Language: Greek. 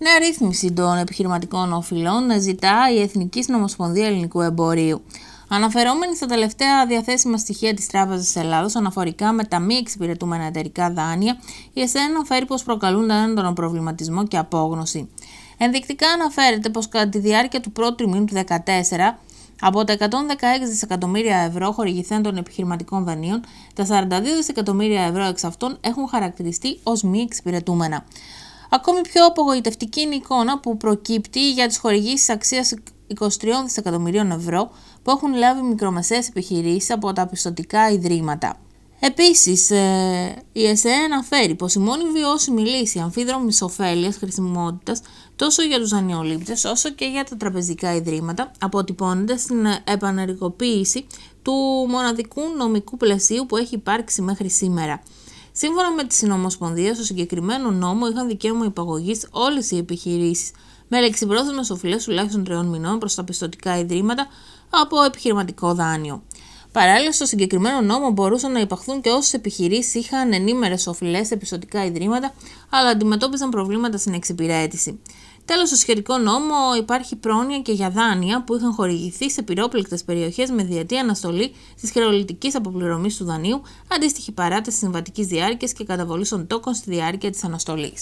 Νέα ρύθμιση των επιχειρηματικών οφειλών ζητά η Εθνική Νομοσπονδία Ελληνικού Εμπορίου. Αναφερόμενοι στα τελευταία διαθέσιμα στοιχεία της Τράπεζας Ελλάδος αναφορικά με τα μη εξυπηρετούμενα εταιρικά δάνεια, η ΕΣΕΝ αναφέρει πως προκαλούν έντονο προβληματισμό και απόγνωση. Ενδεικτικά αναφέρεται πως κατά τη διάρκεια του πρώτου μήνου του 2014, από τα 116 δισεκατομμύρια ευρώ χορηγηθέν των επιχειρηματικών δανείων, τα 42 δισεκατομμύρια ευρώ εξ αυτών έχουν χαρακτηριστεί ως μη εξυπηρετούμενα. Ακόμη πιο απογοητευτική είναι η εικόνα που προκύπτει για τις χορηγήσεις αξίας 23 δισεκατομμυρίων ευρώ που έχουν λάβει μικρομεσαίες επιχειρήσεις από τα πιστοτικά ιδρύματα. Επίσης, ε, η ΕΣΕ αναφέρει πως η μόνη βιώσιμη λύση αμφίδρομης ωφέλειας χρησιμότητας τόσο για τους δανειολήπτε όσο και για τα τραπεζικά ιδρύματα αποτυπώνεται στην επανεργοποίηση του μοναδικού νομικού πλαισίου που έχει υπάρξει μέχρι σήμερα. Σύμφωνα με τη Συνομοσπονδία, στο συγκεκριμένο νόμο είχαν δικαίωμα υπαγωγής όλες οι επιχειρήσεις με λεξιπρόθεσμες οφειλές τουλάχιστον τριών μηνών προς τα πιστοτικά ιδρύματα από επιχειρηματικό δάνειο. Παράλληλα, στο συγκεκριμένο νόμο μπορούσαν να υπαχθούν και όσες επιχειρήσεις είχαν ενήμερες οφειλές σε πιστοτικά ιδρύματα, αλλά αντιμετώπιζαν προβλήματα στην εξυπηρέτηση. Τέλος, στο σχετικό νόμο υπάρχει πρόνοια και για δάνεια που είχαν χορηγηθεί σε πυρόπληκτες περιοχές με διετή αναστολή της χρεολητική αποπληρωμής του δανείου, αντίστοιχη παράταση συμβατικής διάρκειας και καταβολής των τόκων στη διάρκεια της αναστολής.